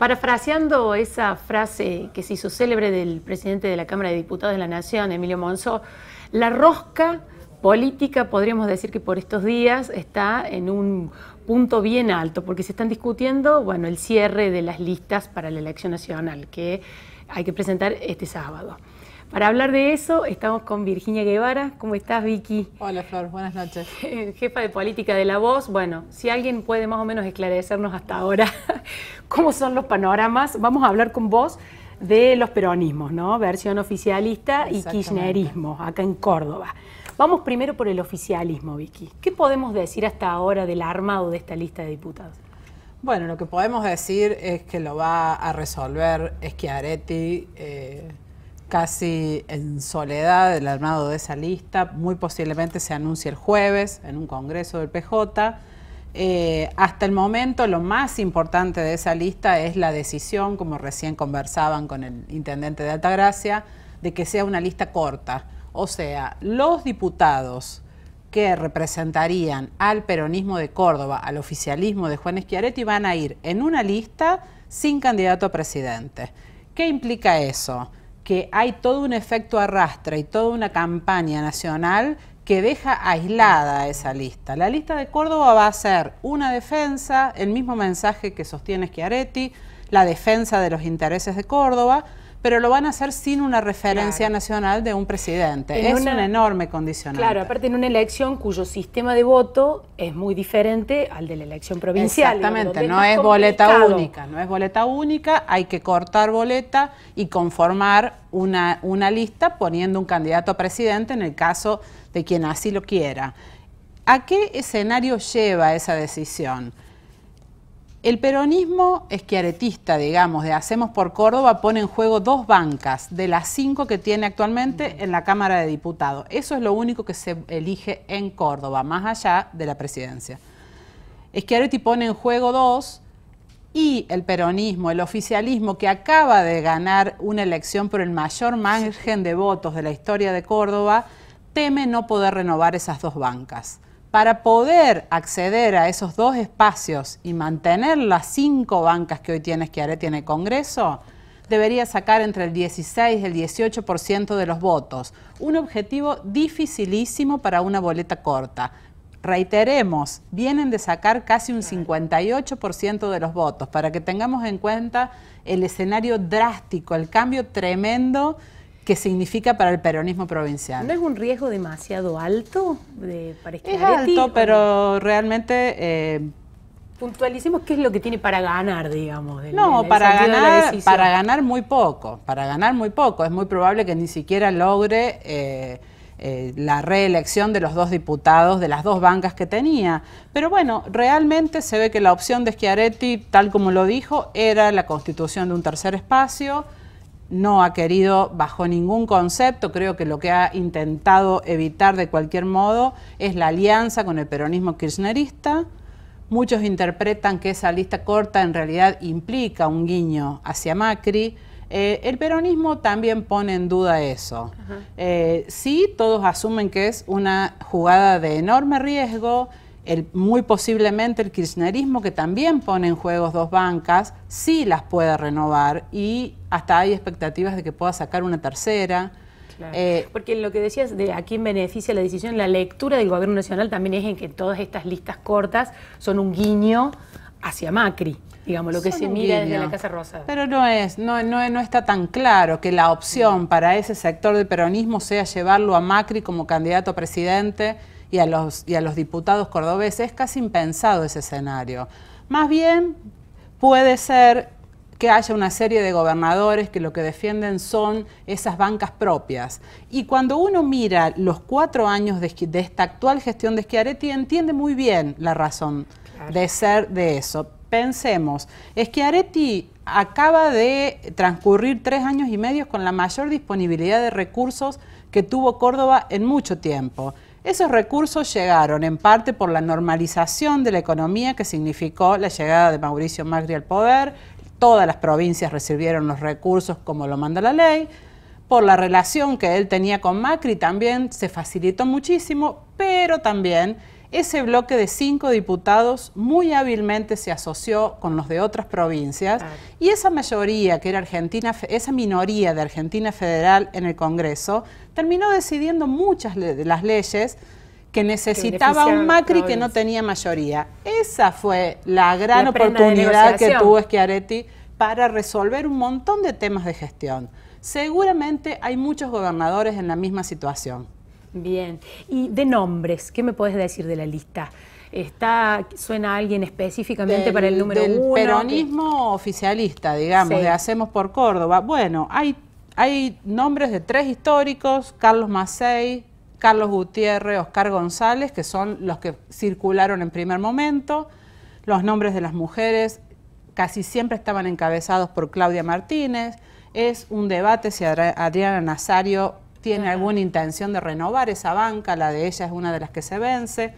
Parafraseando esa frase que se hizo célebre del presidente de la Cámara de Diputados de la Nación, Emilio Monzó, la rosca política podríamos decir que por estos días está en un punto bien alto, porque se están discutiendo bueno, el cierre de las listas para la elección nacional que hay que presentar este sábado. Para hablar de eso, estamos con Virginia Guevara. ¿Cómo estás, Vicky? Hola, Flor. Buenas noches. Jefa de Política de La Voz. Bueno, si alguien puede más o menos esclarecernos hasta ahora cómo son los panoramas, vamos a hablar con vos de los peronismos, ¿no? Versión oficialista y kirchnerismo, acá en Córdoba. Vamos primero por el oficialismo, Vicky. ¿Qué podemos decir hasta ahora del armado de esta lista de diputados? Bueno, lo que podemos decir es que lo va a resolver Schiaretti. Eh, casi en soledad el armado de esa lista. Muy posiblemente se anuncie el jueves en un congreso del PJ. Eh, hasta el momento lo más importante de esa lista es la decisión, como recién conversaban con el intendente de Altagracia, de que sea una lista corta. O sea, los diputados que representarían al peronismo de Córdoba, al oficialismo de Juan Schiaretti, van a ir en una lista sin candidato a presidente. ¿Qué implica eso? que hay todo un efecto arrastra y toda una campaña nacional que deja aislada esa lista. La lista de Córdoba va a ser una defensa, el mismo mensaje que sostiene Schiaretti, la defensa de los intereses de Córdoba, pero lo van a hacer sin una referencia nacional de un presidente. es una, un enorme condicional. Claro, aparte en una elección cuyo sistema de voto es muy diferente al de la elección provincial. Exactamente, no es, boleta única, no es boleta única, hay que cortar boleta y conformar una, una lista poniendo un candidato a presidente en el caso de quien así lo quiera. ¿A qué escenario lleva esa decisión? El peronismo esquiaretista, digamos, de Hacemos por Córdoba, pone en juego dos bancas de las cinco que tiene actualmente en la Cámara de Diputados. Eso es lo único que se elige en Córdoba, más allá de la presidencia. Esquiareti pone en juego dos y el peronismo, el oficialismo que acaba de ganar una elección por el mayor margen de votos de la historia de Córdoba, teme no poder renovar esas dos bancas. Para poder acceder a esos dos espacios y mantener las cinco bancas que hoy tienes tiene ahora tiene Congreso, debería sacar entre el 16 y el 18% de los votos. Un objetivo dificilísimo para una boleta corta. Reiteremos, vienen de sacar casi un 58% de los votos, para que tengamos en cuenta el escenario drástico, el cambio tremendo que significa para el peronismo provincial. ¿No es un riesgo demasiado alto de, para este Es alto, pero realmente... Eh, Puntualicemos qué es lo que tiene para ganar, digamos. no, para ganar, para ganar muy poco, para ganar muy poco. Es muy probable que ni siquiera logre eh, eh, la reelección de los dos diputados de las dos bancas que tenía. Pero bueno, realmente se ve que la opción de Schiaretti, tal como lo dijo, era la constitución de un tercer espacio no ha querido bajo ningún concepto, creo que lo que ha intentado evitar de cualquier modo es la alianza con el peronismo kirchnerista. Muchos interpretan que esa lista corta en realidad implica un guiño hacia Macri. Eh, el peronismo también pone en duda eso. Eh, sí, todos asumen que es una jugada de enorme riesgo, muy posiblemente el kirchnerismo, que también pone en juego dos bancas, sí las puede renovar y hasta hay expectativas de que pueda sacar una tercera. Eh, Porque lo que decías de a quién beneficia la decisión, la lectura del gobierno nacional también es en que todas estas listas cortas son un guiño hacia Macri, digamos, lo que se mira en desde la Casa Rosa. Pero no es, no, no, no está tan claro que la opción para ese sector del peronismo sea llevarlo a Macri como candidato a presidente y a los, diputados cordobeses, es casi impensado ese escenario. Más bien puede ser que haya una serie de gobernadores que lo que defienden son esas bancas propias. Y cuando uno mira los cuatro años de, esta actual gestión de Schiaretti, entiende muy bien la razón de ser de eso. Pensemos, Schiaretti acaba de transcurrir tres años y medio con la mayor disponibilidad de recursos que tuvo Córdoba en mucho tiempo. Esos recursos llegaron en parte por la normalización de la economía que significó la llegada de Mauricio Macri al poder, todas las provincias recibieron los recursos como lo manda la ley, por la relación que él tenía con Macri también se facilitó muchísimo, pero también ese bloque de cinco diputados muy hábilmente se asoció con los de otras provincias y esa mayoría que era Argentina, esa minoría de Argentina Federal en el Congreso terminó decidiendo muchas de las leyes que necesitaba un Macri que no tenía mayoría. Esa fue la gran oportunidad que tuvo Schiaretti para resolver un montón de temas de gestión. Seguramente hay muchos gobernadores en la misma situación. Bien. ¿Y de nombres? ¿Qué me puedes decir de la lista? está suena alguien específicamente para el número del uno. peronismo oficialista, digamos, de Hacemos por Córdoba. Bueno, hay, hay nombres de tres históricos, Carlos Macei, Carlos Gutiérrez, Oscar González, que son los que circularon en primer momento. Los nombres de las mujeres casi siempre estaban encabezados por Claudia Martínez. Es un debate si Adriana Nazario tiene alguna intención de renovar esa banca, la de ella es una de las que se vence.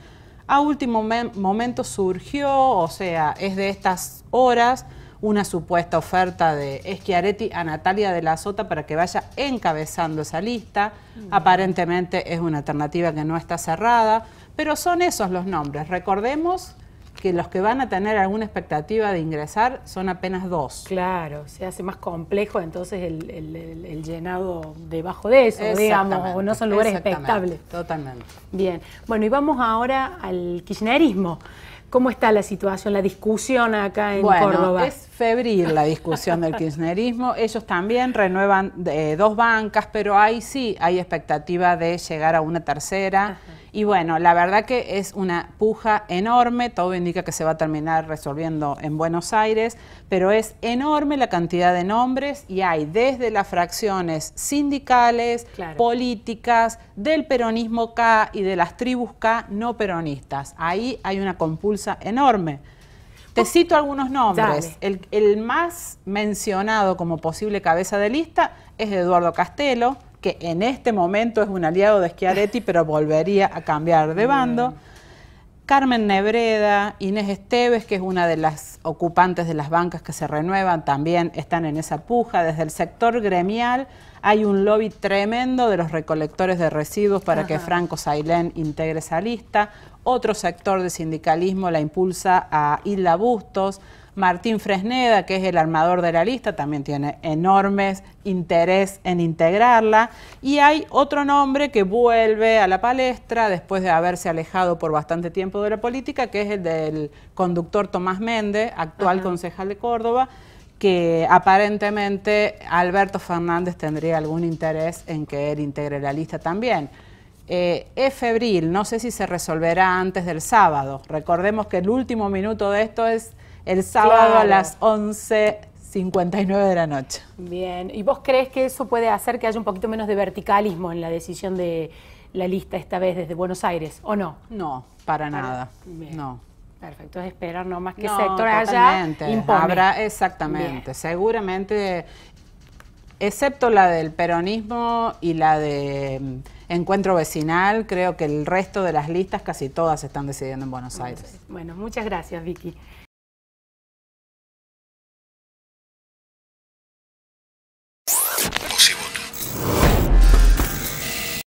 A último momento surgió, o sea, es de estas horas, una supuesta oferta de Schiaretti a Natalia de la Sota para que vaya encabezando esa lista. Aparentemente es una alternativa que no está cerrada, pero son esos los nombres. Recordemos que los que van a tener alguna expectativa de ingresar son apenas dos. Claro, se hace más complejo entonces el, llenado debajo de eso, digamos, o no son lugares expectables. Totalmente. Bien, bueno, y vamos ahora al kirchnerismo. ¿Cómo está la situación, la discusión acá en bueno, Es febril la discusión del kirchnerismo. Ellos también renuevan eh, dos bancas, pero ahí sí hay expectativa de llegar a una tercera. Y bueno, la verdad que es una puja enorme, todo indica que se va a terminar resolviendo en Buenos Aires, pero es enorme la cantidad de nombres y hay desde las fracciones sindicales, políticas, del peronismo K y de las tribus K no peronistas. Ahí hay una compulsa enorme. Te cito algunos nombres. El, el, más mencionado como posible cabeza de lista es Eduardo Castelo, que en este momento es un aliado de Schiaretti, pero volvería a cambiar de bando. Mm. Carmen Nebreda, Inés Esteves, que es una de las ocupantes de las bancas que se renuevan, también están en esa puja. Desde el sector gremial hay un lobby tremendo de los recolectores de residuos para que Franco Sailén integre esa lista. Otro sector de sindicalismo la impulsa a Isla Bustos. Martín Fresneda, que es el armador de la lista, también tiene enormes interés en integrarla. Y hay otro nombre que vuelve a la palestra después de haberse alejado por bastante tiempo de la política, que es el del conductor Tomás Méndez, actual concejal de Córdoba que aparentemente Alberto Fernández tendría algún interés en que él integre la lista también. Eh, es febril, no sé si se resolverá antes del sábado. Recordemos que el último minuto de esto es el sábado a las 11.59 de la noche. Bien, ¿y vos crees que eso puede hacer que haya un poquito menos de verticalismo en la decisión de la lista esta vez desde Buenos Aires, o no? No, para, nada, no. Perfecto, es esperar nomás que sector haya impone. exactamente, seguramente, excepto la del peronismo y la de mm, encuentro vecinal, creo que el resto de las listas casi todas se están decidiendo en Buenos Aires. Bueno, muchas gracias Vicky.